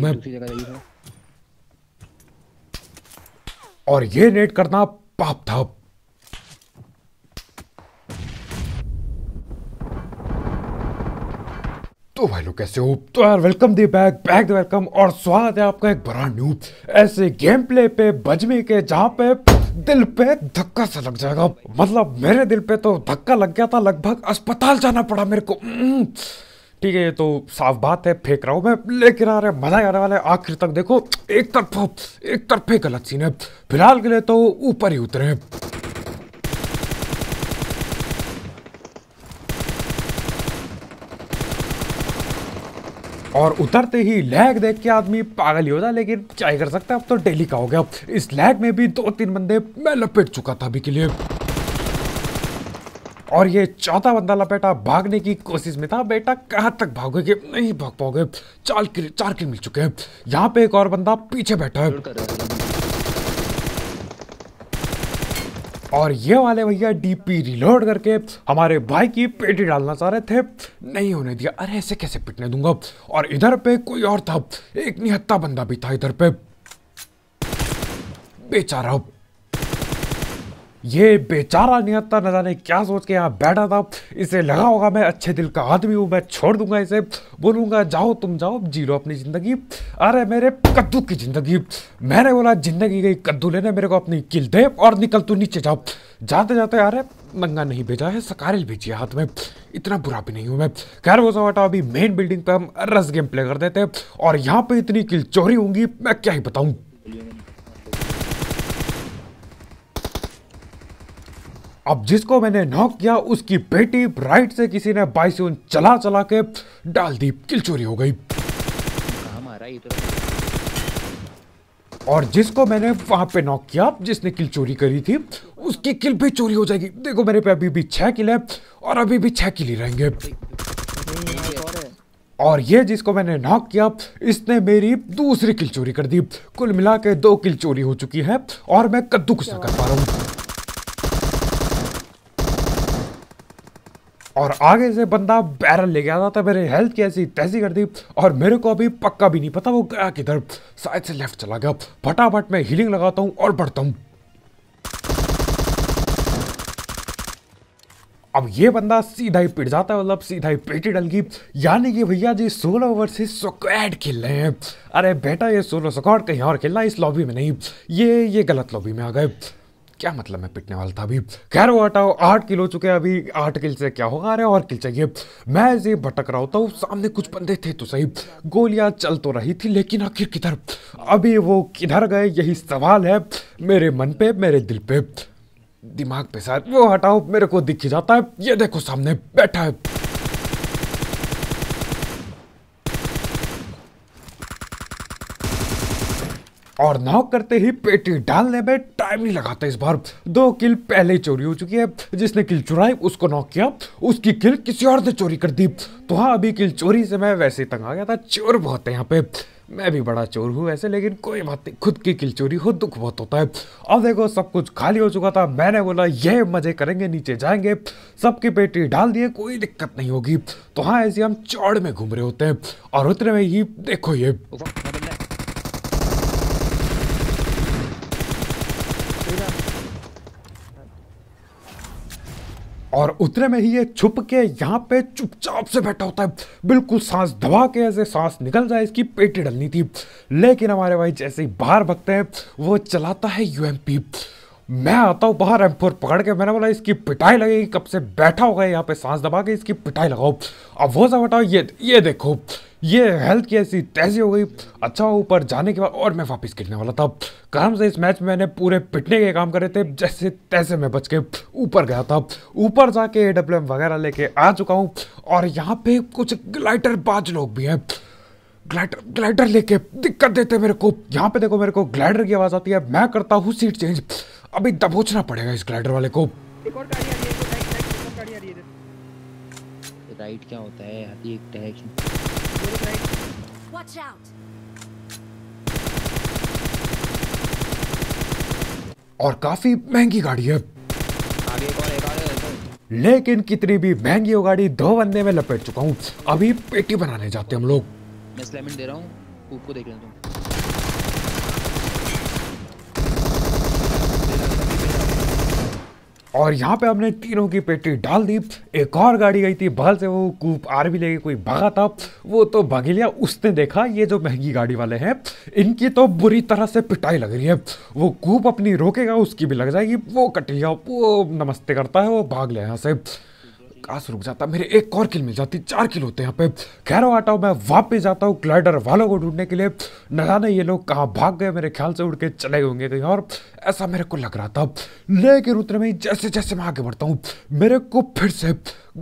मैं और ये नेट करना पाप था तो भाई लोग कैसे हो तो यार welcome the back back welcome और स्वागत है आपका एक बड़ा न्यू ऐसे गेम प्ले पे बजमी के जहां पे दिल पे धक्का सा लग जाएगा मतलब मेरे दिल पे तो धक्का लग गया था लगभग अस्पताल जाना पड़ा मेरे को हम्म। ठीक है ये तो साफ बात है फेंक रहा हूँ मैं लेकर आ रहा है मजा आने वाला है आखिर तक देखो एक तरफ एक तरफ गलत सीन है फिलहाल के लिए तो ऊपर ही उतरे और उतरते ही लैग देख के आदमी पागल ही होता लेकिन क्या कर सकता है अब तो डेली का हो गया इस लैग में भी दो तीन बंदे मैं लपेट चुका था अभी के लिए और ये चौथा बंदा लपेटा भागने की कोशिश में था बेटा कहाँ तक भागोगे नहीं भाग पाओगे चार किल चार किल मिल चुके हैं यहाँ पे एक और बंदा पीछे बैठा है और ये वाले भैया डीपी रिलोड करके हमारे भाई की पेटी डालना चाह रहे थे नहीं होने दिया अरे ऐसे कैसे पिटने दूंगा और इधर पे कोई और था एक निहत्ता बंदा भी था इधर पे बेचारा ये बेचारा नियता न जाने क्या सोच के यहाँ बैठा था इसे लगा होगा मैं अच्छे दिल का आदमी हूँ मैं छोड़ दूंगा इसे बोलूँगा जाओ तुम जाओ जी लो अपनी ज़िंदगी अरे मेरे कद्दू की ज़िंदगी मैंने बोला ज़िंदगी गई कद्दू लेने मेरे को अपनी किल दे और निकल तू नीचे जाओ जाते जाते अरे नंगा नहीं भेजा है सकारिल भेजिए हाथ में इतना बुरा भी नहीं हूँ मैं खैर वो सब हटाओ अभी मेन बिल्डिंग पर हम रस गेम प्ले कर देते हैं और यहाँ पर इतनी किल चोरी होंगी मैं क्या ही बताऊँ अब जिसको मैंने नॉक किया उसकी बेटी ब्राइट से किसी ने बाइसून चला चला के डाल दी किल चोरी हो गई तो? और जिसको मैंने वहां पे नॉक किया जिसने किल चोरी करी थी उसकी किल भी चोरी हो जाएगी देखो मेरे पे अभी भी छह किल है और अभी भी छह किल ही रहेंगे और ये जिसको मैंने नॉक किया इसने मेरी दूसरी किल चोरी कर दी कुल मिला के दो किल चोरी हो चुकी है और मैं कद्दू कुछ ना कर पा रहा हूँ और आगे से बंदा बैरल ले गया था तो मेरे हेल्थ की ऐसी तैसी कर दी और मेरे को अभी पक्का भी नहीं पता वो गया किधर साइड से लेफ्ट चला गया फटाफट मैं हीलिंग लगाता हूँ और बढ़ता हूँ अब ये बंदा सीधा ही पिट जाता है मतलब सीधा ही पेटी डल गई यानी कि भैया जी सोलो ओवर से स्क्वाड खेल रहे हैं अरे बेटा ये सोलो स्क्वाड कहीं और खेलना इस लॉबी में नहीं ये ये गलत लॉबी में आ गए क्या मतलब मैं पिटने वाला था अभी खैर वो हटाओ आठ किल हो चुके हैं अभी आठ किल से क्या होगा अरे और किल चाहिए मैं ऐसे भटक रहा होता हूँ सामने कुछ बंदे थे तो सही गोलियां चल तो रही थी लेकिन आखिर किधर अभी वो किधर गए यही सवाल है मेरे मन पे मेरे दिल पे दिमाग पे सर वो हटाओ मेरे को दिख जाता है ये देखो सामने बैठा है और नॉक करते ही पेटी डालने में टाइम नहीं लगाता इस बार दो किल पहले ही चोरी हो चुकी है जिसने किल चुराई उसको नॉक किया उसकी किल किसी और ने चोरी कर दी तो हाँ अभी किल चोरी से मैं वैसे तंग आ गया था चोर बहुत है यहाँ पे मैं भी बड़ा चोर हूँ ऐसे लेकिन कोई बात नहीं खुद की किल चोरी हो दुख बहुत होता है अब देखो सब कुछ खाली हो चुका था मैंने बोला ये मजे करेंगे नीचे जाएंगे सबकी पेटी डाल दिए कोई दिक्कत नहीं होगी तो हाँ ऐसे हम चौड़ में घूम रहे होते हैं और उतने में ही देखो ये और उतने में ही ये छुप के यहाँ पे चुपचाप से बैठा होता है बिल्कुल सांस दबा के ऐसे सांस निकल जाए इसकी पेटी डलनी थी लेकिन हमारे भाई जैसे ही बाहर भगते हैं वो चलाता है यू मैं आता हूँ बाहर एम फोर पकड़ के मैंने बोला इसकी पिटाई लगेगी कब से बैठा होगा यहाँ पे सांस दबा के इसकी पिटाई लगाओ अब वो सब हटाओ ये ये देखो ये हेल्थ की ऐसी तैसी हो गई अच्छा ऊपर जाने के बाद और मैं वापस गिरने वाला था कर्म से इस मैच में मैंने पूरे पिटने के काम करे थे जैसे तैसे मैं बच के ऊपर गया था ऊपर जाके ए डब्ल्यू एम वगैरह लेके आ चुका हूँ और यहाँ पे कुछ ग्लाइटर बाज लोग भी हैं ग्लाइडर ग्लाइडर लेके दिक्कत देते मेरे को यहाँ पे देखो मेरे को ग्लाइडर की आवाज़ आती है मैं करता हूँ सीट चेंज अभी दबोचना पड़ेगा इस ग्लाइडर वाले को राइट क्या होता है एक Watch out. और काफी महंगी गाड़ी है लेकिन कितनी भी महंगी हो गाड़ी दो बंदे में लपेट चुका हूँ अभी पेटी बनाने जाते हम लोग मैं दे रहा हूँ देख लेना तुम और यहाँ पे हमने तीनों की पेटी डाल दी एक और गाड़ी गई थी बगल से वो कूप आर भी लेके कोई भागा था वो तो लिया उसने देखा ये जो महंगी गाड़ी वाले हैं इनकी तो बुरी तरह से पिटाई लग रही है वो कूप अपनी रोकेगा उसकी भी लग जाएगी वो कटिया वो नमस्ते करता है वो भाग ले यहाँ से काश रुक जाता मेरे एक और किल मिल जाती चार किल होते यहाँ पे कह रहा आता मैं वापस जाता हूँ ग्लाइडर वालों को ढूंढने के लिए न जाने ये लोग कहाँ भाग गए मेरे ख्याल से उड़ के चले होंगे कहीं और ऐसा मेरे को लग रहा था लेकिन उतने में जैसे जैसे मैं आगे बढ़ता हूँ मेरे को फिर से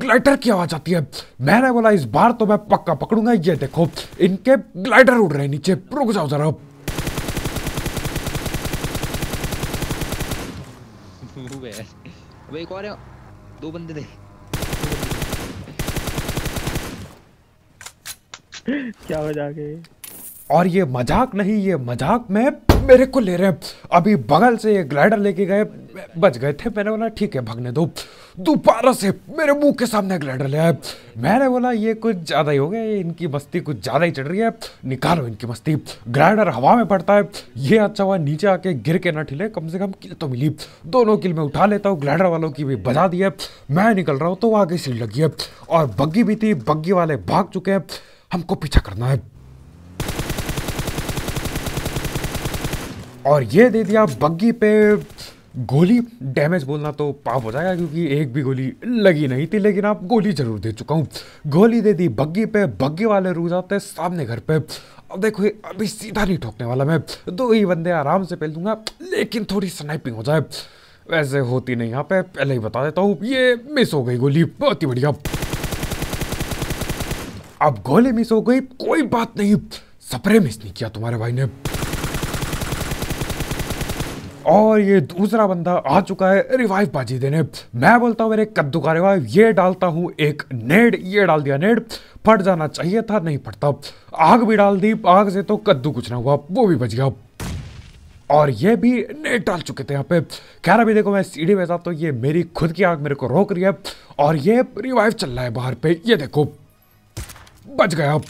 ग्लाइडर की आवाज आती है मैंने बोला इस बार तो मैं पक्का पकड़ूंगा ये देखो इनके ग्लाइडर उड़ रहे हैं नीचे रुक जाओ जरा एक और दो बंदे देख क्या मजाक है और ये मजाक नहीं ये मजाक में मेरे को ले रहे हैं अभी बगल से ये ग्लाइडर लेके गए बच गए थे मैंने बोला ठीक है भगने दो दोबारा से मेरे मुंह के सामने ग्लाइडर ले आए मैंने बोला ये कुछ ज़्यादा ही हो गया इनकी मस्ती कुछ ज़्यादा ही चढ़ रही है निकालो इनकी मस्ती ग्लाइडर हवा में पड़ता है ये अच्छा हुआ नीचे आके गिर के ना ठिले कम से कम किल तो मिली दोनों किल में उठा लेता हूँ ग्लाइडर वालों की भी बजा दी है मैं निकल रहा हूँ तो आगे सीट लगी है और बग्गी भी थी बग्गी वाले भाग चुके हैं हमको पीछा करना है और ये दे दिया बग्गी पे गोली डैमेज बोलना तो पाप हो जाएगा क्योंकि एक भी गोली लगी नहीं थी लेकिन आप गोली जरूर दे चुका हूँ गोली दे दी बग्गी पे बग्गी वाले रुक जाते सामने घर पे अब देखो अभी सीधा नहीं ठोकने वाला मैं दो ही बंदे आराम से पहल दूंगा लेकिन थोड़ी स्नाइपिंग हो जाए वैसे होती नहीं यहाँ पे पहले ही बता देता हूँ ये मिस हो गई गोली बहुत ही बढ़िया अब गोले मिस हो गई कोई बात नहीं सपरे मिस नहीं किया तुम्हारे भाई ने और ये दूसरा बंदा आ चुका है रिवाइव बाजी देने मैं बोलता हूँ मेरे कद्दू का रिवाइव ये डालता हूँ एक नेड ये डाल दिया नेड फट जाना चाहिए था नहीं फटता आग भी डाल दी आग से तो कद्दू कुछ ना हुआ वो भी बच गया और ये भी नेट डाल चुके थे यहाँ पे कह रहा भी देखो मैं सीढ़ी में जाता तो ये मेरी खुद की आग मेरे को रोक रही है और ये रिवाइव चल रहा है बाहर पे ये देखो बच गया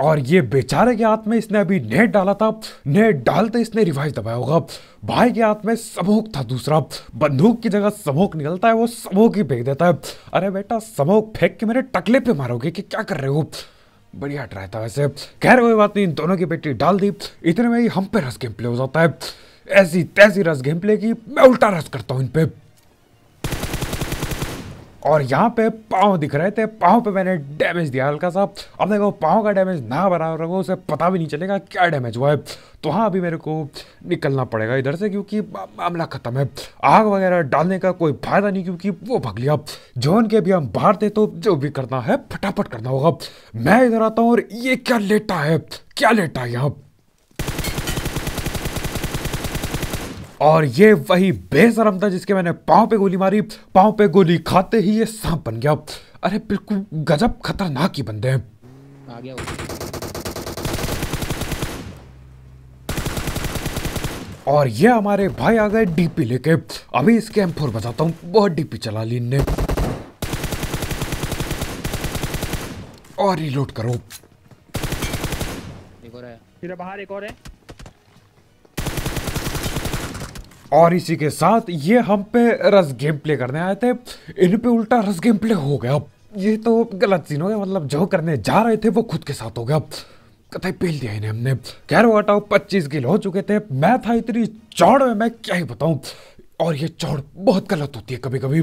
और ये बेचारे के हाथ में इसने अभी नेट डाला था नेट डालते इसने रिवाइज दबाया होगा भाई के हाथ में समोक था दूसरा बंदूक की जगह समोक निकलता है वो समोक ही फेंक देता है अरे बेटा समोक फेंक के मेरे टकले पे मारोगे कि क्या कर रहे हो बढ़िया ट्राई था वैसे खैर कोई बात नहीं दोनों की बेटी डाल दी इतने में ही हम पे रस गेम प्ले हो जाता है ऐसी तैसी रस गेम प्ले की मैं उल्टा रस करता हूँ इन पर और यहाँ पे पाँव दिख रहे थे पाँव पे मैंने डैमेज दिया हल्का सा अब देखो पाँव का डैमेज ना बना रहा उसे पता भी नहीं चलेगा क्या डैमेज हुआ है तो हाँ अभी मेरे को निकलना पड़ेगा इधर से क्योंकि मामला ख़त्म है आग वगैरह डालने का कोई फायदा नहीं क्योंकि वो भग लिया जोन के अभी हम बाहर थे तो जो भी करना है फटाफट करना होगा मैं इधर आता हूँ और ये क्या लेटा है क्या लेटा है यहाँ और ये वही बेसरम था जिसके मैंने पाँव पे गोली मारी पाँव पे गोली खाते ही ये सांप बन गया अरे बिल्कुल गजब खतरनाक ही बंदे हैं और ये हमारे भाई आ गए डीपी लेके अभी इसके एम फोर बजाता हूँ बहुत डीपी चला ली ने और रिलोड करो एक और है बाहर एक और है और इसी के साथ ये हम पे रस गेम प्ले करने आए थे इन पे उल्टा रस गेम प्ले हो गया ये तो गलत सीन हो गया मतलब जो करने जा रहे थे वो खुद के साथ हो गया कतई पेल दिया इन्हें हमने खैर हटाओ पच्चीस गिल हो चुके थे मैं था इतनी चौड़ में मैं क्या ही बताऊं और ये चौड़ बहुत गलत होती है कभी कभी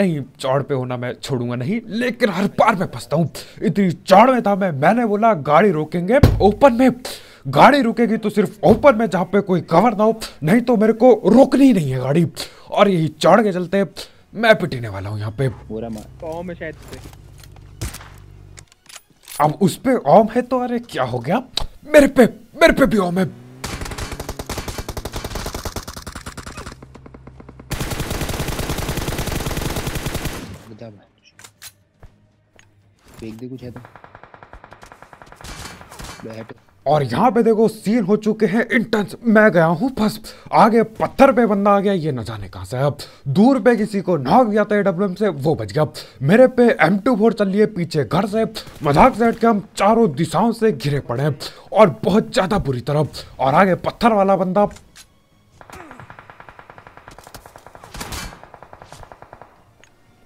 नहीं चौड़ पे होना मैं छोड़ूंगा नहीं लेकिन हर बार मैं फंसता हूँ इतनी चौड़ में था मैं मैंने बोला गाड़ी रोकेंगे ओपन में गाड़ी रुकेगी तो सिर्फ ऊपर में जहाँ पे कोई कवर ना हो नहीं तो मेरे को रोकनी ही नहीं है गाड़ी और यही चढ़ के चलते मैं पिटने वाला हूँ यहाँ पे अब उस पे ओम है तो अरे क्या हो गया मेरे पे मेरे पे भी ओम है फेंक दे कुछ है तो बैठ और यहाँ पे देखो सीन हो चुके हैं इंटेंस मैं गया हूँ फंस आगे पत्थर पे बंदा आ गया ये न जाने कहाँ से अब दूर पे किसी को नॉक गया था एडब्ल्यू से वो बच गया मेरे पे एम टू फोर चल लिए पीछे घर से मजाक से हट के हम चारों दिशाओं से घिरे पड़े और बहुत ज़्यादा बुरी तरफ और आगे पत्थर वाला बंदा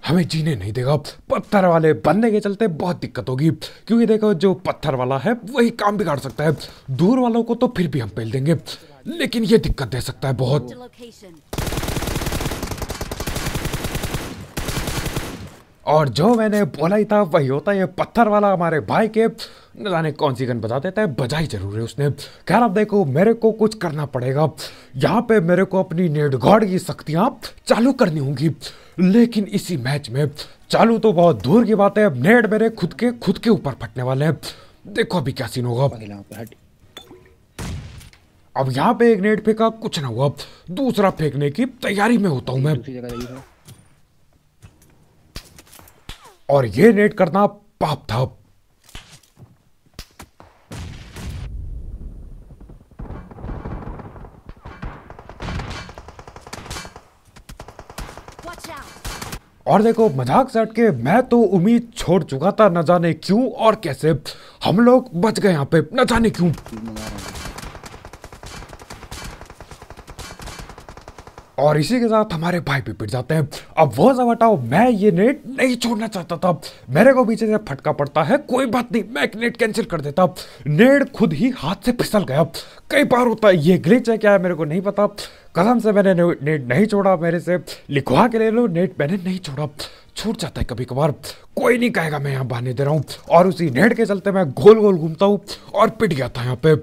हमें जीने नहीं देगा पत्थर वाले बनने के चलते बहुत दिक्कत होगी क्योंकि देखो जो पत्थर वाला है वही काम बिगाड़ सकता है दूर वालों को तो फिर भी हम पेल देंगे लेकिन ये दिक्कत दे सकता है बहुत और जो मैंने बोला ही था वही होता है ये पत्थर वाला हमारे भाई के न जाने कौन सी गन बजा देता है बजाई जरूर है उसने खैर आप देखो मेरे को कुछ करना पड़ेगा यहाँ पे मेरे को अपनी गॉड की शक्तियाँ चालू करनी होंगी लेकिन इसी मैच में चालू तो बहुत दूर की बात है अब नेट मेरे खुद के खुद के ऊपर फटने वाले हैं देखो अभी क्या सीन होगा अब यहाँ पे एक नेट फेंका कुछ ना हुआ दूसरा फेंकने की तैयारी में होता हूँ मैं और ये नेट करना पाप था और देखो मजाक सेट के मैं तो उम्मीद छोड़ चुका था न जाने क्यों और कैसे हम लोग बच गए यहाँ पे न जाने क्यों और इसी के साथ हमारे भाई भी पिट जाते हैं अब वो सब हटाओ मैं ये नेट नहीं छोड़ना चाहता था मेरे को पीछे से फटका पड़ता है कोई बात नहीं मैं एक नेट कैंसिल कर देता नेट खुद ही हाथ से फिसल गया कई बार होता है ये ग्लिच है क्या है मेरे को नहीं पता कलम से मैंने नेट नहीं छोड़ा मेरे से लिखवा के ले लो नेट मैंने नहीं छोड़ा छूट जाता है कभी कभार कोई नहीं कहेगा मैं यहाँ बहाने दे रहा हूँ और उसी नेट के चलते मैं गोल गोल घूमता हूँ और पिट गया था यहाँ पे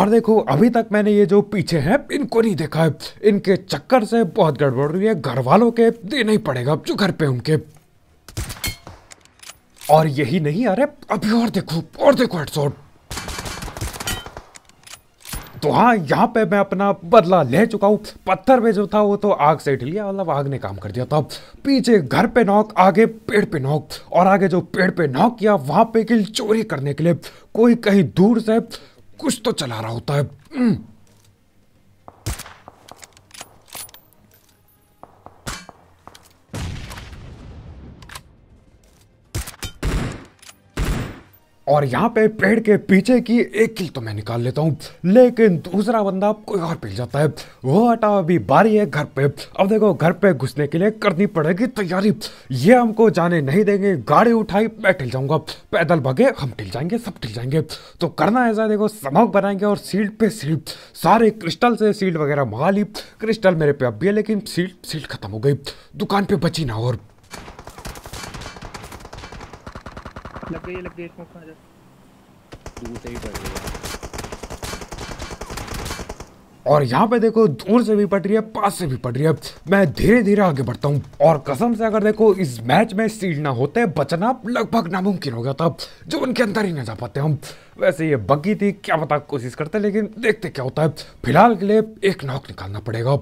और देखो अभी तक मैंने ये जो पीछे हैं इनको नहीं देखा है इनके चक्कर से बहुत गड़बड़ रही है घर वालों के देना ही पड़ेगा जो घर पे उनके और यही नहीं अरे अभी और देखो और देखो हेडशॉट तो हाँ यहाँ पे मैं अपना बदला ले चुका हूँ पत्थर पे जो था वो तो आग से गया मतलब आग ने काम कर दिया था पीछे घर पे नॉक आगे पेड़ पे नॉक और आगे जो पेड़ पे नॉक किया वहाँ पे किल चोरी करने के लिए कोई कहीं दूर से कुछ तो चला रहा होता है हम्म। और यहाँ पे पेड़ के पीछे की एक किल तो मैं निकाल लेता हूँ लेकिन दूसरा बंदा कोई और पिल जाता है वो हटा अभी बारी है घर पे अब देखो घर पे घुसने के लिए करनी पड़ेगी तैयारी ये हमको जाने नहीं देंगे गाड़ी उठाई मैं टिल जाऊंगा पैदल भागे हम टिल जाएंगे सब टिल जाएंगे तो करना ऐसा देखो समक बनाएंगे और सील्ड पे सील्ड सारे क्रिस्टल से सील्ड वगैरह मंगा ली क्रिस्टल मेरे पे अब भी है लेकिन सील्ड सील्ड खत्म हो गई दुकान पे बची ना और लग गई लग गई स्मोक में जा दूर से ही पड़ रही और यहाँ पे देखो दूर से भी पट रही है पास से भी पट रही है मैं धीरे धीरे आगे बढ़ता हूँ और कसम से अगर देखो इस मैच में सीट ना होते बचना लगभग नामुमकिन हो गया था जो उनके अंदर ही ना जा पाते हम वैसे ये बग्गी थी क्या पता कोशिश करते लेकिन देखते क्या होता है फिलहाल के लिए एक नॉक निकालना पड़ेगा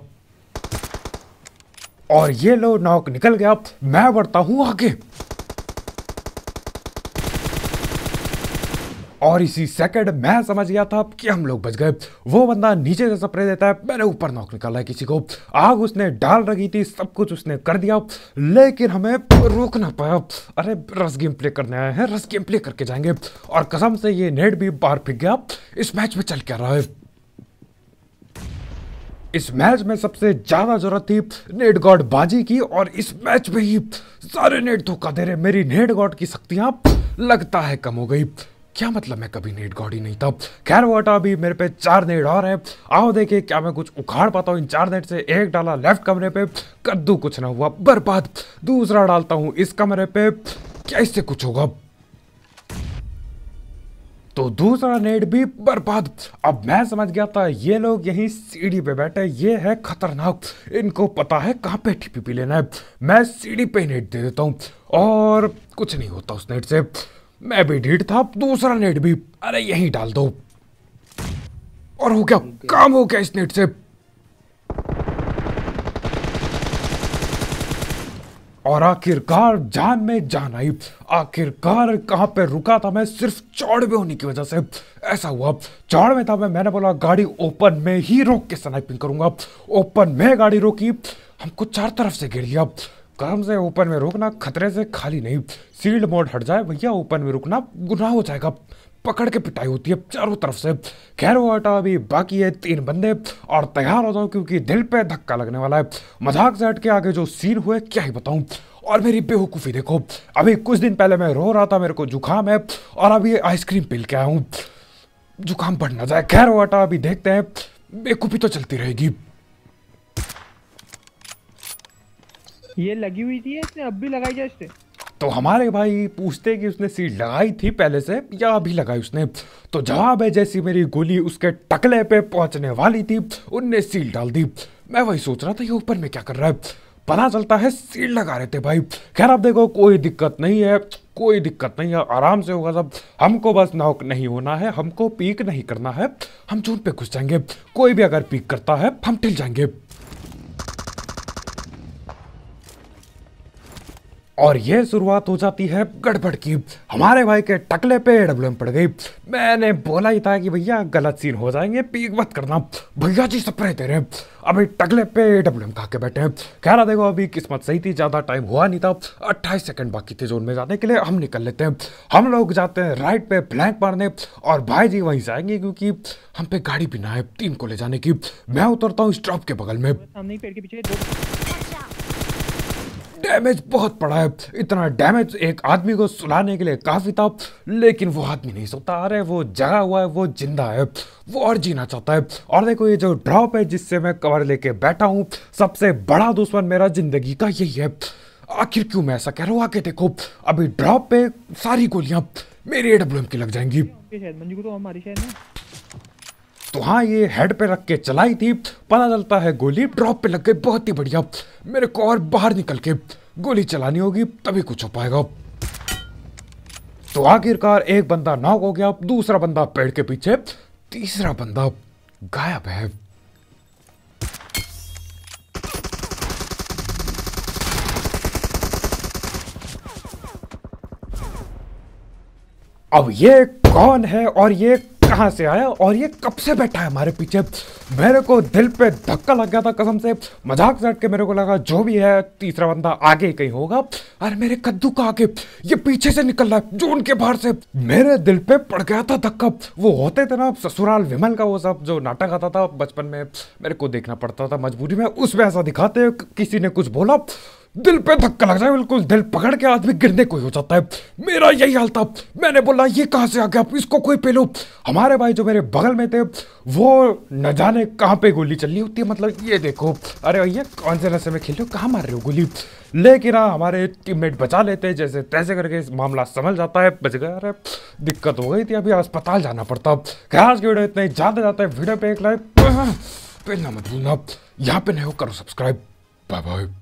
और ये लो नॉक निकल गया मैं बढ़ता हूँ आगे और इसी सेकंड मैं समझ गया था कि हम लोग बच गए वो बंदा नीचे से स्प्रे देता है मेरे ऊपर नॉक निकाला है किसी को आग उसने डाल रखी थी सब कुछ उसने कर दिया लेकिन हमें रोक ना पाया अरे रस गेम प्ले करने आए हैं रस गेम प्ले करके जाएंगे और कसम से ये नेट भी बाहर फिक गया इस मैच में चल क्या रहा है इस मैच में सबसे ज़्यादा जरूरत थी नेट गॉड बाजी की और इस मैच में ही सारे नेट धोखा दे रहे मेरी नेट गॉड की शक्तियां लगता है कम हो गई क्या मतलब मैं कभी नेट गॉड ही नहीं था खैर वो हटा अभी मेरे पे चार नेट और हैं आओ देखे क्या मैं कुछ उखाड़ पाता हूँ इन चार नेट से एक डाला लेफ्ट कमरे पे कद्दू कुछ ना हुआ बर्बाद दूसरा डालता हूँ इस कमरे पे क्या इससे कुछ होगा तो दूसरा नेट भी बर्बाद अब मैं समझ गया था ये लोग यहीं सीढ़ी पे बैठे ये है खतरनाक इनको पता है कहाँ पे टीपीपी लेना है मैं सीढ़ी पे नेट दे देता हूँ और कुछ नहीं होता उस नेट से मैं भी ढीठ था दूसरा नेट भी अरे यही डाल दो और हो क्या काम हो क्या इस नेट से और आखिरकार जान में जान आई आखिरकार कहाँ पे रुका था मैं सिर्फ चौड़ में होने की वजह से ऐसा हुआ चौड़ में था मैं मैंने बोला गाड़ी ओपन में ही रोक के स्नाइपिंग करूंगा ओपन में गाड़ी रोकी हमको चार तरफ से घेर लिया काम से ओपन में रुकना खतरे से खाली नहीं सील्ड मोड हट जाए भैया ओपन में रुकना गुनाह हो जाएगा पकड़ के पिटाई होती है चारों तरफ से खैर वो आटा अभी बाकी है तीन बंदे और तैयार हो जाओ क्योंकि दिल पे धक्का लगने वाला है मजाक से हट के आगे जो सीन हुए क्या ही बताऊं और मेरी बेवकूफ़ी देखो अभी कुछ दिन पहले मैं रो रहा था मेरे को जुकाम है और अभी आइसक्रीम पिल के आया हूँ जुकाम बढ़ना जाए खैर वो आटा अभी देखते हैं बेवकूफ़ी तो चलती रहेगी ये लगी हुई थी इसने अब भी लगाई जस्ट तो हमारे भाई पूछते कि उसने सीट लगाई थी पहले से या अभी लगाई उसने तो जवाब है जैसी मेरी गोली उसके टकले पे पहुंचने वाली थी उनने सील डाल दी मैं वही सोच रहा था ये ऊपर में क्या कर रहा है पता चलता है सील लगा रहे थे भाई खैर आप देखो कोई दिक्कत नहीं है कोई दिक्कत नहीं है आराम से होगा सब हमको बस नौक नहीं होना है हमको पीक नहीं करना है हम जून पे घुस जाएंगे कोई भी अगर पीक करता है हम टिल जाएंगे और यह शुरुआत हो जाती है गड़बड़ की हमारे भाई के टकले पे डब्ल्यू पड़ गई मैंने बोला ही था कि भैया गलत सीन हो जाएंगे पीक मत करना भैया जी सब दे रहे अभी टकले पे डब्ल्यू खा के बैठे कह रहा देखो अभी किस्मत सही थी ज़्यादा टाइम हुआ नहीं था अट्ठाईस सेकंड बाकी थे जोन में जाने के लिए हम निकल लेते हैं हम लोग जाते हैं राइट पे ब्लैंक मारने और भाई जी वहीं जाएंगे क्योंकि हम पे गाड़ी भी ना है टीम को ले जाने की मैं उतरता हूँ स्टॉप के बगल में सामने पेड़ के पीछे डैमेज बहुत पड़ा है इतना डैमेज एक आदमी को सुलाने के लिए काफ़ी था लेकिन वो आदमी नहीं सोता अरे वो जगा हुआ है वो जिंदा है वो और जीना चाहता है और देखो ये जो ड्रॉप है जिससे मैं कवर लेके बैठा हूँ सबसे बड़ा दुश्मन मेरा जिंदगी का यही है आखिर क्यों मैं ऐसा कह रहा हूँ आके देखो अभी ड्रॉप पे सारी गोलियाँ मेरी एम की लग जाएंगी शायद मंजू को तो हमारी शायद तो हाँ ये हेड पे रख के चलाई थी पता चलता है गोली ड्रॉप पे लग गई बहुत ही बढ़िया मेरे को और बाहर निकल के गोली चलानी होगी तभी कुछ हो पाएगा तो आखिरकार एक बंदा नॉक हो गया दूसरा बंदा पेड़ के पीछे तीसरा बंदा गायब है अब ये कौन है और ये कहाँ से आया और ये कब से बैठा है हमारे पीछे मेरे को दिल पे धक्का लग गया था कसम से मजाक से के मेरे को लगा जो भी है तीसरा बंदा आगे कहीं होगा अरे मेरे कद्दू का आगे ये पीछे से निकल रहा है जून के बाहर से मेरे दिल पे पड़ गया था धक्का वो होते थे ना ससुराल विमल का वो सब जो नाटक आता था बचपन में मेरे को देखना पड़ता था मजबूरी में उसमें ऐसा दिखाते किसी ने कुछ बोला दिल पे धक्का लग जाए बिल्कुल दिल पकड़ के आदमी गिरने को ही हो जाता है मेरा यही हाल था मैंने बोला ये कहाँ से आ गया इसको कोई पेलो हमारे भाई जो मेरे बगल में थे वो न जाने कहाँ पे गोली चलनी होती है मतलब ये देखो अरे भैया कौन से नशे में खेल रहे हो कहाँ मार रहे हो गोली लेकिन हाँ हमारे टीममेट बचा लेते हैं जैसे तैसे करके मामला समझ जाता है बच गया अरे दिक्कत हो गई थी अभी अस्पताल जाना पड़ता खास की वीडियो इतना ज़्यादा जाता है वीडियो पे एक लाइक हाँ, पे मत भूलना यहाँ पे नहीं हो करो सब्सक्राइब बाय बाय